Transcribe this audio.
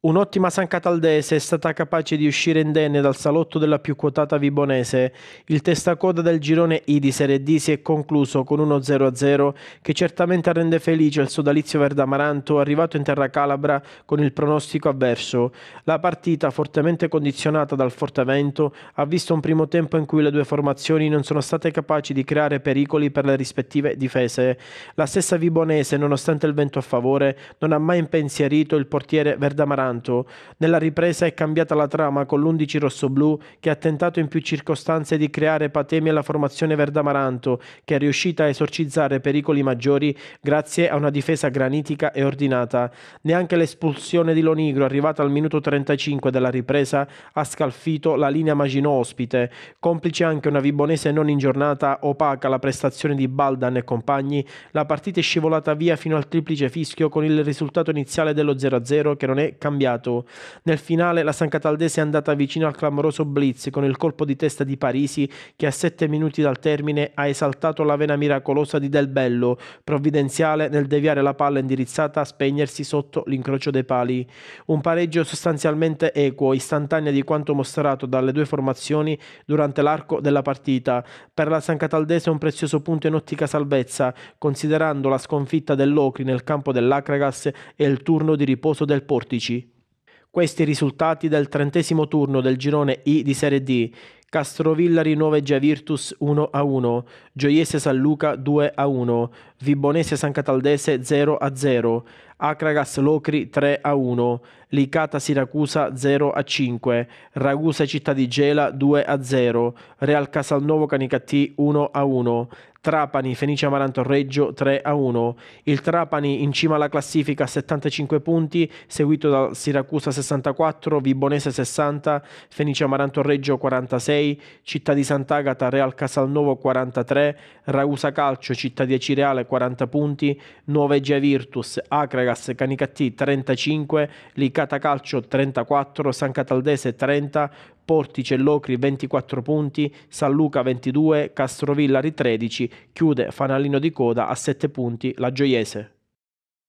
Un'ottima San Cataldese è stata capace di uscire indenne dal salotto della più quotata Vibonese. Il testacoda del girone Idi Seredi si è concluso con 1-0-0 che certamente rende felice il sodalizio verdamaranto arrivato in terra calabra con il pronostico avverso. La partita, fortemente condizionata dal forte vento, ha visto un primo tempo in cui le due formazioni non sono state capaci di creare pericoli per le rispettive difese. La stessa Vibonese, nonostante il vento a favore, non ha mai impensierito il portiere verdamaranto tanto. Nella ripresa è cambiata la trama con l'11 rossoblù che ha tentato in più circostanze di creare patemi alla formazione verdamaranto, che è riuscita a esorcizzare pericoli maggiori grazie a una difesa granitica e ordinata. Neanche l'espulsione di Lonigro, arrivata al minuto 35 della ripresa, ha scalfito la linea Maginot ospite, complice anche una vibonese non in giornata opaca la prestazione di Baldan e compagni, la partita è scivolata via fino al triplice fischio con il risultato iniziale dello 0-0 che non è cambiato cambiato. Nel finale la San Cataldese è andata vicino al clamoroso blitz con il colpo di testa di Parisi che a 7 minuti dal termine ha esaltato la vena miracolosa di Del Bello, provvidenziale nel deviare la palla indirizzata a spegnersi sotto l'incrocio dei pali. Un pareggio sostanzialmente equo, istantanea di quanto mostrato dalle due formazioni durante l'arco della partita. Per la San Cataldese un prezioso punto in ottica salvezza, considerando la sconfitta dell'Ocri nel campo dell'Acragas e il turno di riposo del Portici. Questi risultati del trentesimo turno del girone I di Serie D. Castrovillari 9 Gia Virtus 1 a 1, Gioiese San Luca 2 a 1, Vibonese San Cataldese 0 a 0, Acragas Locri 3 a 1, Licata Siracusa 0 a 5, Ragusa Città di Gela 2 a 0, Real Casalnovo Canicattì 1 a 1, Trapani, Fenice Amaranto Reggio 3 a 1. Il Trapani in cima alla classifica a 75 punti, seguito da Siracusa 64, Vibonese 60, Fenice Amaranto Reggio 46, Città di Sant'Agata, Real Casalnovo 43, Ragusa Calcio, Città di Acireale 40 punti, Nuova Egea Virtus, Acragas, Canicattì 35, Licata Calcio 34, San Cataldese 30, Portice Locri 24 punti, San Luca 22, Castrovillari 13, chiude fanalino di coda a 7 punti la Gioiese.